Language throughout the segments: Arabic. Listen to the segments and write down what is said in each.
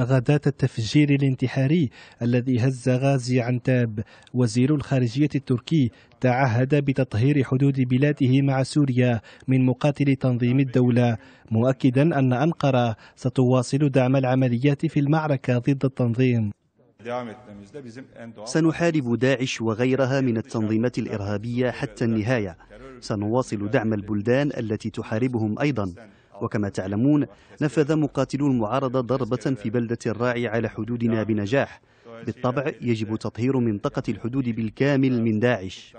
غداة التفجير الانتحاري الذي هز غازي عنتاب وزير الخارجية التركي تعهد بتطهير حدود بلاده مع سوريا من مقاتل تنظيم الدولة مؤكدا أن أنقرة ستواصل دعم العمليات في المعركة ضد التنظيم سنحارب داعش وغيرها من التنظيمات الإرهابية حتى النهاية سنواصل دعم البلدان التي تحاربهم أيضا وكما تعلمون نفذ مقاتلو المعارضة ضربة في بلدة الراعي على حدودنا بنجاح بالطبع يجب تطهير منطقة الحدود بالكامل من داعش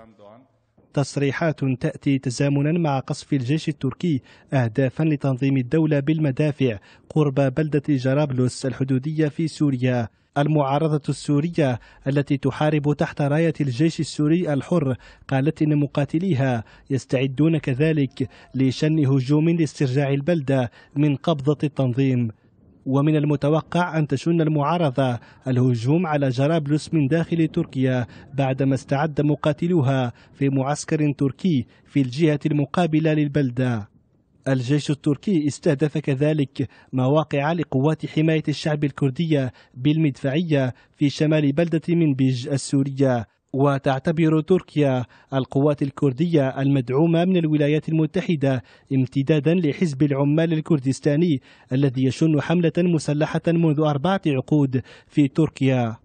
تصريحات تأتي تزامنا مع قصف الجيش التركي أهدافا لتنظيم الدولة بالمدافع قرب بلدة جرابلس الحدودية في سوريا المعارضة السورية التي تحارب تحت راية الجيش السوري الحر قالت إن مقاتليها يستعدون كذلك لشن هجوم لاسترجاع البلدة من قبضة التنظيم ومن المتوقع أن تشن المعارضة الهجوم على جرابلس من داخل تركيا بعدما استعد مقاتلوها في معسكر تركي في الجهة المقابلة للبلدة الجيش التركي استهدف كذلك مواقع لقوات حماية الشعب الكردية بالمدفعية في شمال بلدة منبيج السورية وتعتبر تركيا القوات الكردية المدعومة من الولايات المتحدة امتدادا لحزب العمال الكردستاني الذي يشن حملة مسلحة منذ أربعة عقود في تركيا